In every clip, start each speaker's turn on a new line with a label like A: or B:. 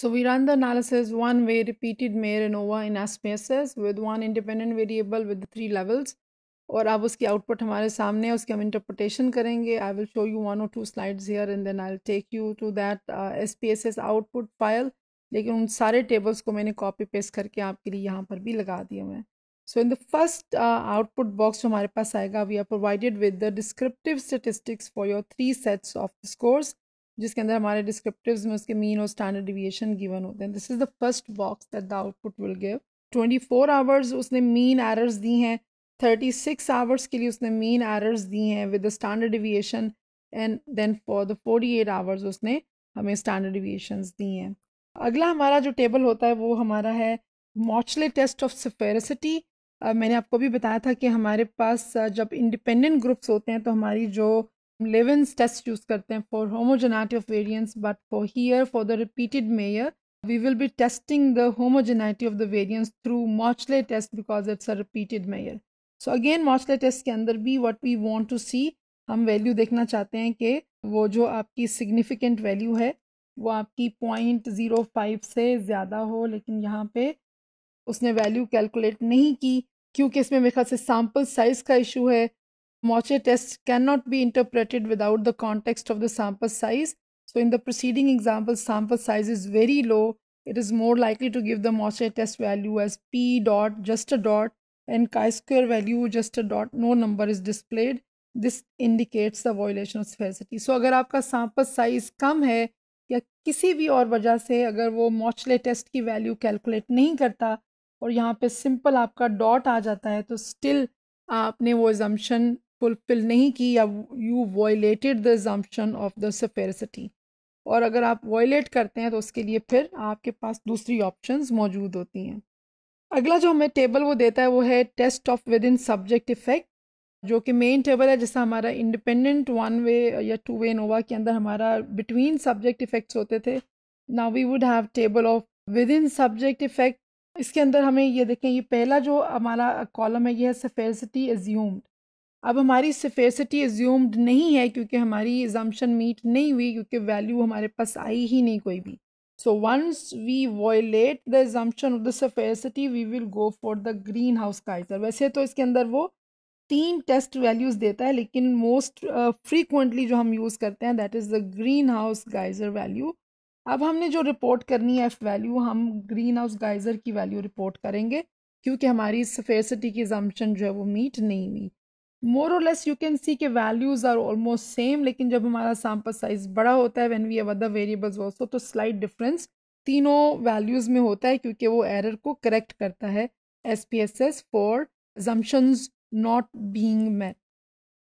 A: So we run the analysis one way repeated mayor and over in SPSS with one independent variable with three levels और अब उसकी output हमारे सामने है उसकी हम इंटरप्रटेशन करेंगे I will show you one और two slides here and then I take you to that S P S S output file लेकिन उन सारे टेबल्स को मैंने कॉपी पेस्ट करके आपके लिए यहाँ पर भी लगा दिए हुए हैं so in the first output box जो हमारे पास आएगा we are provided with the descriptive statistics for your three sets of scores जिसके अंदर हमारे डिस्क्रिप्टिव में उसके मीन और स्टैंडर्ड डिविएशन गिवन होते हैं this is the first box that the output will give twenty four hours उसने mean errors दी हैं थर्टी सिक्स आवर्स के लिए उसने मीन एरर्स दी हैं with the standard deviation and then for the 48 eight hours उसने हमें स्टैंडर्ड डिविएशन दी हैं अगला हमारा जो टेबल होता है वो हमारा है मॉचले टेस्ट ऑफ सफेरसिटी मैंने आपको भी बताया था कि हमारे पास जब इंडिपेंडेंट ग्रुप्स होते हैं तो हमारी जो Levin's test use करते हैं for homogeneity of variance but for here for the repeated measure we will be testing the homogeneity of the variance through Mochlet test because it's a repeated Mayer. So again Mochlet test ke andar bhi what we want to see hum value dekhna chahte hain ke wo jo aapki significant value hai wo aapki 0.05 se zyada ho lekin yahan pe usne value calculate nahi ki kyunki isme mere khayal se sample size ka issue hai Moche test cannot be interpreted without the context of the sample size. So in the preceding example, sample size is very low. It is more likely to give the Moche test value as P dot, just a dot, and chi-square value just a dot, no number is displayed. This indicates the violation of sparsity So agar aapka sample size kam hai ya kisi bhi aur wajah se agar wo moche test ki value calculate nahi karta और यहाँ पे simple आपका dot आ जाता है तो still आपने वो assumption fulfil नहीं की या you violated the assumption of the sphericity और अगर आप वॉयलेट करते हैं तो उसके लिए फिर आपके पास दूसरी ऑप्शंस मौजूद होती हैं अगला जो हमें टेबल वो देता है वो है test of within subject effect जो कि मेन टेबल है जैसा हमारा इंडिपेंडेंट वन वे या टू वे नोवा के अंदर हमारा बिटवीन सब्जेक्ट इफेक्ट्स होते थे now we would have table of within subject effect इसके अंदर हमें ये देखें ये पहला जो हमारा कॉलम है ये है सफेरसिटी एज्यूम्ड अब हमारी सफेसिटी एज्यूम्ड नहीं है क्योंकि हमारी एजम्पन मीट नहीं हुई क्योंकि वैल्यू हमारे पास आई ही नहीं कोई भी so once we violate the assumption of the sphericity we will go for the Greenhouse Geisser वैसे तो इसके अंदर वो तीन टेस्ट वैल्यूज़ देता है लेकिन मोस्ट फ्रीक्वेंटली uh, जो हम यूज़ करते हैं that is the Greenhouse Geisser value अब हमने जो रिपोर्ट करनी है एफ़ वैल्यू हम ग्रीन हाउस गाइजर की वैल्यू रिपोर्ट करेंगे क्योंकि हमारी सफेसिटी की जम्पन जो है वो मीट नहीं हुई मोर और लेस यू कैन सी के वैल्यूज़ आर ऑलमोस्ट सेम लेकिन जब हमारा सैम्पल साइज बड़ा होता है when we our the variables also तो स्लाइट डिफरेंस तीनों वैल्यूज़ में होता है क्योंकि वो एरर को करेक्ट करता है S P S S for assumptions not being met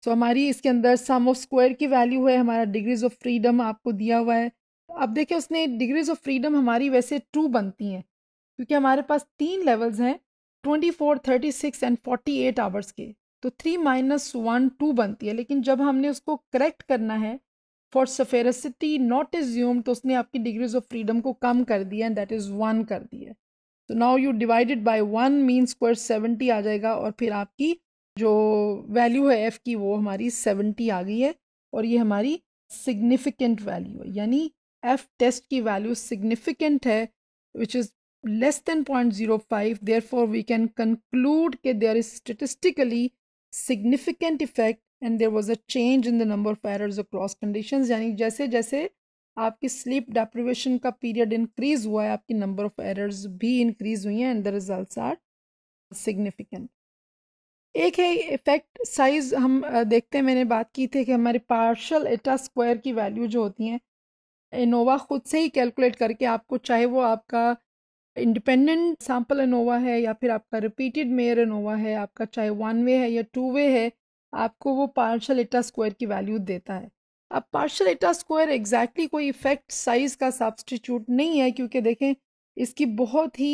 A: so हमारी इसके अंदर सम ऑफ स्क्वायर की वैल्यू है हमारा डिग्रीज ऑफ फ्रीडम आपको दिया हुआ है अब देखिए उसने डिग्रीज ऑफ फ्रीडम हमारी वैसे टू बनती हैं क्योंकि हमारे पास तीन लेवल्स हैं twenty four thirty six and forty eight hours के तो थ्री माइनस वन टू बनती है लेकिन जब हमने उसको करेक्ट करना है फॉर सफेरसिटी नॉट एज्यूम तो उसने आपकी डिग्रीज ऑफ फ्रीडम को कम कर दिया एंड दैट इज़ वन कर दिया तो now you divided by one mean square seventy आ जाएगा और फिर आपकी जो वैल्यू है एफ़ की वो हमारी सेवेंटी आ गई है और ये हमारी सिग्निफिकेंट वैल्यू है यानी एफ़ टेस्ट की वैल्यू सिग्निफिकेंट है which is less than zero five therefore we can conclude के there is statistically significant effect and there was a change in the number of errors cross condition यानी जैसे जैसे आपकी sleep deprivation का period increase हुआ है आपकी number of errors भी इंक्रीज हुई हैं and the result are significant एक है इफेक्ट साइज हम देखते हैं मैंने बात की थी कि हमारे पार्शल एटा स्क्वायर की वैल्यू जो होती हैं इनोवा ख़ुद से ही कैलकुलेट करके आपको चाहे वो आपका इंडिपेंडेंट सैम्पल अनोवा है या फिर आपका रिपीटेड मेयर अनोवा है आपका चाहे वन वे है या टू वे है आपको वो पार्शल एटा स्क्वायर की वैल्यू देता है अब पार्शल एटा स्क्वायर एग्जैक्टली कोई इफेक्ट साइज का सब्सटीट्यूट नहीं है क्योंकि देखें इसकी बहुत ही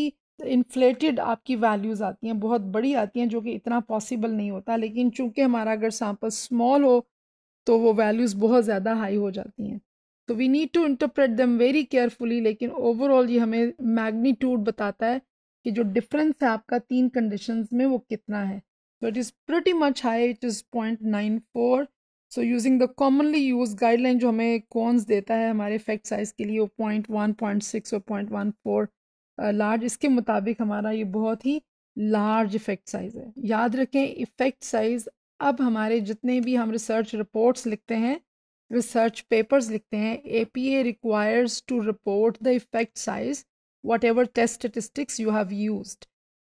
A: इन्फ्लेटेड आपकी वैल्यूज़ आती हैं बहुत बड़ी आती हैं जो कि इतना पॉसिबल नहीं होता लेकिन चूंकि हमारा अगर सैंपल स्मॉल हो तो वो वैल्यूज़ बहुत ज़्यादा हाई हो जाती हैं तो we need to interpret them very carefully लेकिन ओवरऑल ये हमें मैग्नीट्यूड बताता है कि जो डिफरेंस है आपका तीन कंडीशन में वो कितना है it is pretty much high it is point nine four so using the commonly use guideline जो हमें कॉन्स देता है हमारे इफेक्ट साइज़ के लिए वो पॉइंट वन पॉइंट सिक्स और पॉइंट वन फोर लार्ज इसके मुताबिक हमारा ये बहुत ही लार्ज इफेक्ट साइज़ है याद रखें इफेक्ट साइज़ अब हमारे जितने भी हम रिसर्च रिपोर्ट्स लिखते हैं रिसर्च पेपर्स लिखते हैं A P A requires to report the effect size whatever test statistics you have use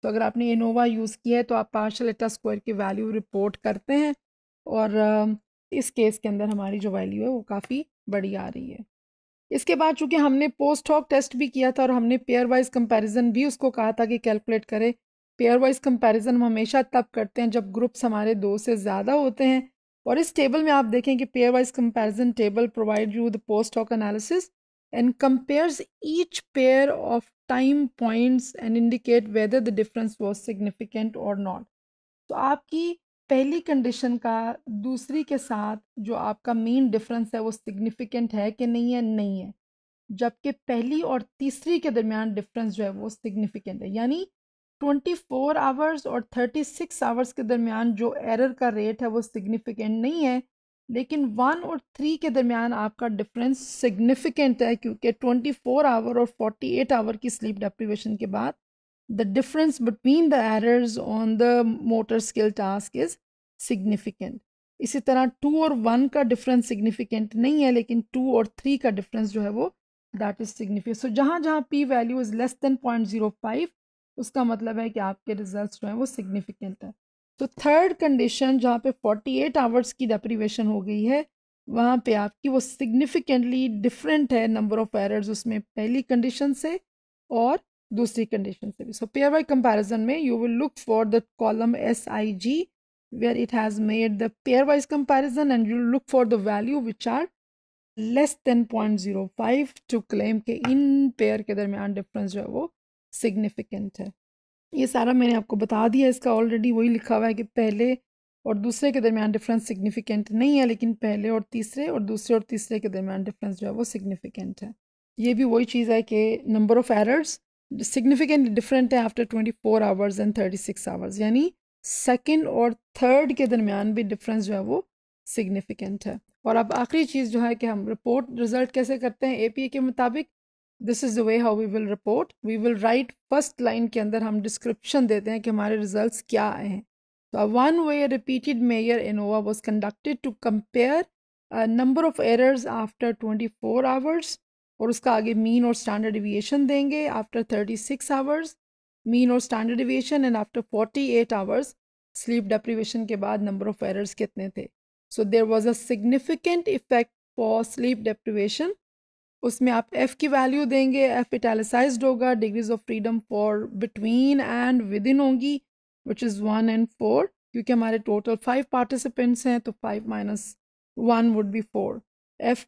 A: तो अगर आपने इनोवा यूज़ किया है तो आप पार्शल एटा स्क्वायर की वैल्यू रिपोर्ट करते हैं और इस केस के अंदर हमारी जो वैल्यू है वो काफ़ी बड़ी आ रही है इसके बाद चूंकि हमने पोस्ट हॉक टेस्ट भी किया था और हमने पेयर वाइज कंपैरिजन भी उसको कहा था कि कैलकुलेट करें पेयर वाइज कंपैरिजन हम हमेशा तब करते हैं जब ग्रुप्स हमारे दो से ज़्यादा होते हैं और इस टेबल में आप देखें कि pairwise comparison table provide you the post hoc analysis and compares each pair of time points and indicate whether the difference was significant और नॉट तो आपकी पहली कंडीशन का दूसरी के साथ जो आपका मेन डिफरेंस है वो सिग्निफिकेंट है कि नहीं है नहीं है जबकि पहली और तीसरी के दरमियान डिफरेंस जो है वो सिग्निफिकेंट है यानी 24 आवर्स और 36 आवर्स के दरमियान जो एरर का रेट है वो सिग्निफिकेंट नहीं है लेकिन वन और थ्री के दरमियान आपका डिफरेंस सिग्निफिकेंट है क्योंकि 24 आवर और 48 आवर की स्लीप डेप्रिवेशन के बाद the difference between the errors on the motor skill task is significant इसी तरह टू और वन का डिफरेंस सिग्निफिकेंट नहीं है लेकिन टू और थ्री का डिफरेंस जो है वो दैट इज़ सिग्निफिकेंट सो जहाँ जहाँ P value is less than point zero five उसका मतलब है कि आपके रिजल्ट जो हैं वो सिग्निफिकेंट है तो थर्ड कंडीशन जहाँ पे 48 आवर्स की डेप्रीवेशन हो गई है वहाँ पे आपकी वो सिग्निफिकेंटली डिफरेंट है नंबर ऑफ एरर्स उसमें पहली कंडीशन से और दूसरी कंडीशन से भी सो पेयर बाई कंपेरिजन में you will look for the column S I G where it has made the pairwise comparison and you look for the value which are less than point zero five to claim के in pair के दरमियान difference जो है वो significant है ये सारा मैंने आपको बता दिया इसका ऑलरेडी वही लिखा हुआ है कि पहले और दूसरे के दरमियान डिफरेंस सिग्निफिकेंट नहीं है लेकिन पहले और तीसरे और दूसरे और तीसरे के दरमियान डिफरेंस जो है वो सिग्निफिकेंट है ये भी वही चीज़ है कि number of errors significant different है after twenty four hours and thirty six hours यानी सेकेंड और थर्ड के दरमियान भी डिफरेंस जो है वो सिग्निफिकेंट है और अब आखिरी चीज़ जो है कि हम रिपोर्ट रिज़ल्ट कैसे करते हैं ए के मुताबिक is the way how we will report. We will write first line के अंदर हम description देते हैं कि हमारे results क्या हैं So one way repeated mayor ANOVA was conducted to compare a number of errors after 24 hours और उसका आगे mean और standard deviation देंगे after 36 hours mean और standard deviation and after 48 hours sleep deprivation के बाद number of errors कितने थे So there was a significant effect for sleep deprivation उसमें आप एफ़ की वैल्यू देंगे एफ़ इटैलिसाइज होगा degrees of freedom for between and within होगी which is one and four क्योंकि हमारे टोटल फाइव पार्टिसिपेंट्स हैं तो five minus one would be four F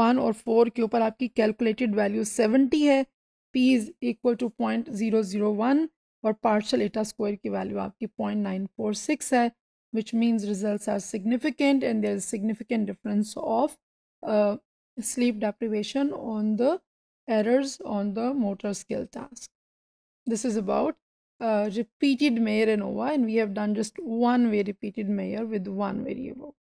A: one और फोर के ऊपर आपकी कैलकुलेटेड वैल्यू सेवेंटी है P is equal to point zero zero one और पार्शल एटा स्क्वायर की वैल्यू आपकी पॉइंट नाइन फोर सिक्स है which means result are significant and there is significant difference of sleep deprivation on the errors on the motor skill task. This is about uh, repeated and ANOVA and we have done just one way repeated Mayer with one variable.